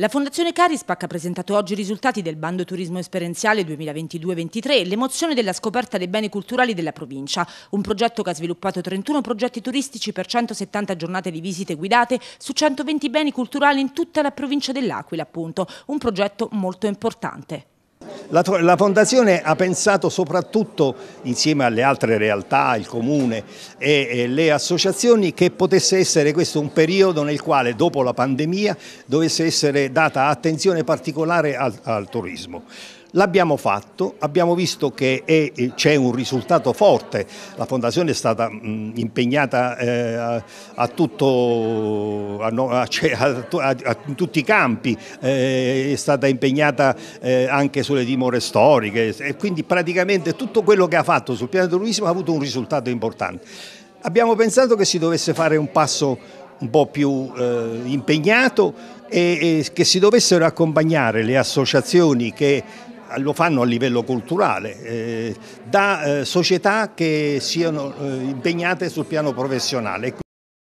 La Fondazione Carispac ha presentato oggi i risultati del bando turismo esperienziale 2022-23 e l'emozione della scoperta dei beni culturali della provincia, un progetto che ha sviluppato 31 progetti turistici per 170 giornate di visite guidate su 120 beni culturali in tutta la provincia dell'Aquila, appunto, un progetto molto importante. La, la, Fondazione ha pensato soprattutto, insieme alle altre realtà, il Comune e, e, le associazioni, che potesse essere questo un periodo nel quale, dopo la pandemia, dovesse essere data attenzione particolare al, al turismo. L'abbiamo fatto, abbiamo visto che eh, c'è un risultato forte, la Fondazione è stata mm, impegnata eh, a, a, tutto, a, a, tutti i campi, eh, è stata impegnata eh, anche sulle dimore storiche e quindi praticamente tutto quello che ha fatto sul piano turismo ha avuto un risultato importante. Abbiamo pensato che si dovesse fare un passo un po' più eh, impegnato e, e che si dovessero accompagnare le associazioni che lo fanno a livello culturale, eh, da eh, società che siano eh, impegnate sul piano professionale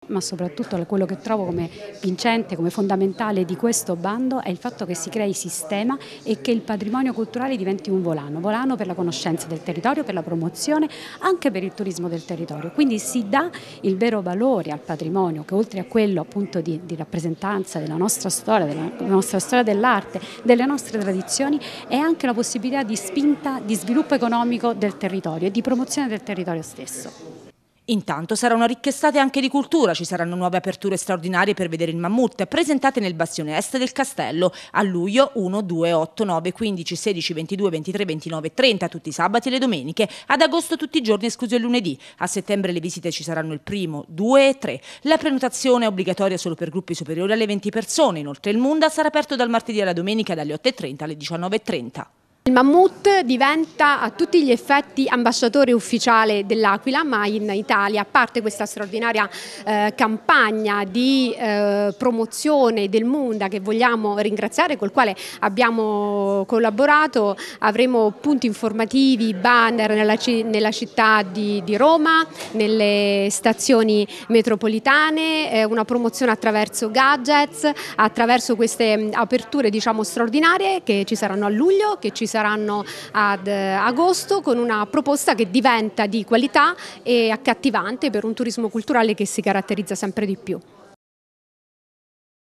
ma soprattutto quello che trovo come vincente, come fondamentale di questo bando è il fatto che si crei sistema e che il patrimonio culturale diventi un volano, volano per la conoscenza del territorio, per la promozione, anche per il turismo del territorio. Quindi si dà il vero valore al patrimonio che oltre a quello appunto di, di rappresentanza della nostra storia, della nostra storia dell'arte, delle nostre tradizioni, è anche la possibilità di spinta, di sviluppo economico del territorio e di promozione del territorio stesso. Intanto sarà una ricca estate anche di cultura, ci saranno nuove aperture straordinarie per vedere il mammut, presentate nel bastione est del castello a luglio 1, 2, 8, 9, 15, 16, 22, 23, 29 30 tutti i sabati e le domeniche, ad agosto tutti i giorni escluso il lunedì, a settembre le visite ci saranno il primo, 2 e 3. La prenotazione è obbligatoria solo per gruppi superiori alle 20 persone, inoltre il Munda sarà aperto dal martedì alla domenica dalle 8.30 alle 19.30. Il Mammut diventa a tutti gli effetti ambasciatore ufficiale dell'Aquila, ma in Italia, a parte questa straordinaria eh, campagna di eh, promozione del Munda che vogliamo ringraziare, col quale abbiamo collaborato, avremo punti informativi, banner nella, nella città di, di, Roma, nelle stazioni metropolitane, eh, una promozione attraverso gadgets, attraverso queste mm, aperture diciamo, straordinarie che ci saranno a luglio, che ci saranno saranno ad eh, agosto con una proposta che diventa di qualità e accattivante per un turismo culturale che si caratterizza sempre di più.